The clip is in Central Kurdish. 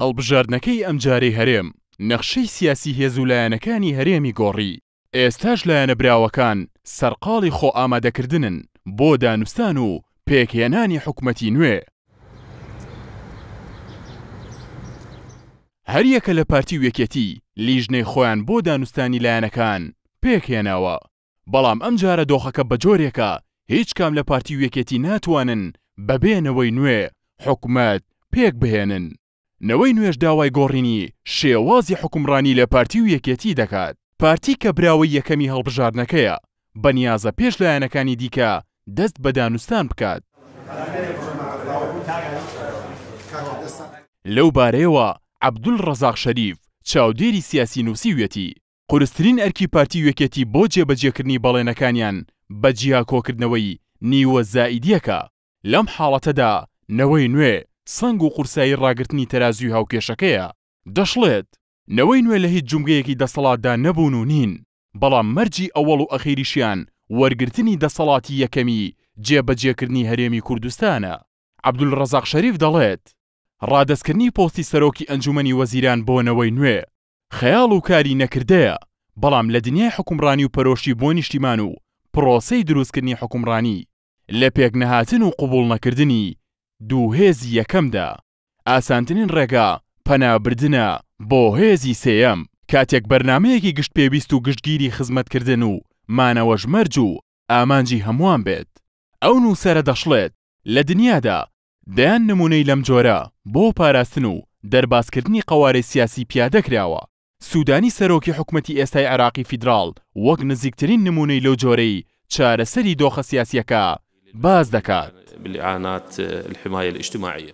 هەڵبژاردنەکەی ئەمجارەی هەرێم نەخشەی سیاسی هێزولایەنەکانی هەرێمی گۆڕی ئێستاش لایەنە براوەکان سەرقاڵی خۆ ئامادەکردنن بۆ دانوستان و پێکهێنانی حکوومەتی نوێ هەریەکە لە پارتی وەکێتی لیژنەی خۆیان بۆ دانوستانی لایەنەکان پێکهێناوە بەڵام ئەم جارە دۆخەکە بە جۆرێکە هیچ کام لە پارتی وەکێتی ناتوانن بەبێنەوەی نوێ حکوومەت پێک بهێنن نەوەی نوێش داوای گۆڕینی شێوازی حکومڕانی لە پارتی و یەکێتی دەکات پارتی کە براوی یەکەمی هەڵبژاردنەکەیە بەنیازە پێش لایەنەکانی دیکە دەست بە دانوستان بکات لەو بارەیەوە عەبدول ڕەزاق شەریف چاودێری سیاسی نووسیویەتی قورستترین ئەرکی پارتی وەکێتی بۆ جێبەجێکردنی بەڵێنەکانیان بە جیاکۆکردنەوەی نیوە زائیدیەکە لەم حاڵەتەدا نەوەی نوێ سنگ و قورسایی ڕاگررتنی تەرازوی هاوکێشەکەیە دەشڵێت نەوەی نوێ لە هیچ جومگەیەکی دەسەڵاتدا نەبوون و نین بەڵام مەرجی ئەوەڵ و ئەخیریشیان وەرگرتنی دەسەڵاتی یەکەمی جێبەجێکردنی هەرێمی کوردستانە عبدول ڕزاق شەریف دەڵێت ڕادستکردنی پۆستی سەرۆکی ئەنجومی وەزیران بۆنەوەی نوێ خەیاڵ و کاری نەکردەیە بەڵام لە دنیای حکومڕانی و پەرۆشی بۆ نیشتیمان و پرۆسەی دروستکردنی حکومڕانی لە پێک نەهاتن و قوبول نەکردنی دووهێزی یەکەمدا ئاسانترین ڕێگا پەنابردنە بۆ هێزی سێەم کاتێک بەرنمەیەکی گشت پێویست و گشتگیری خزمەتکردن و مانەوەش مەرج و ئامانجی هەمووان بێت ئەو نووسرە دەشڵێت لە دنیادا دەیان نمونەی لەم جۆرە بۆ پاراستن و دەرباسکردنی قوارەی سیاسی پیادەکراوە سوودانی سەرۆکی حکوومەتی ئێستای عراقی فیدرال وەک نزیکترین نمونەی لەو جۆرەی چارەسەری دۆخە سیاسیەکە باز دەکات بالاعانات آه، الحمايه الاجتماعيه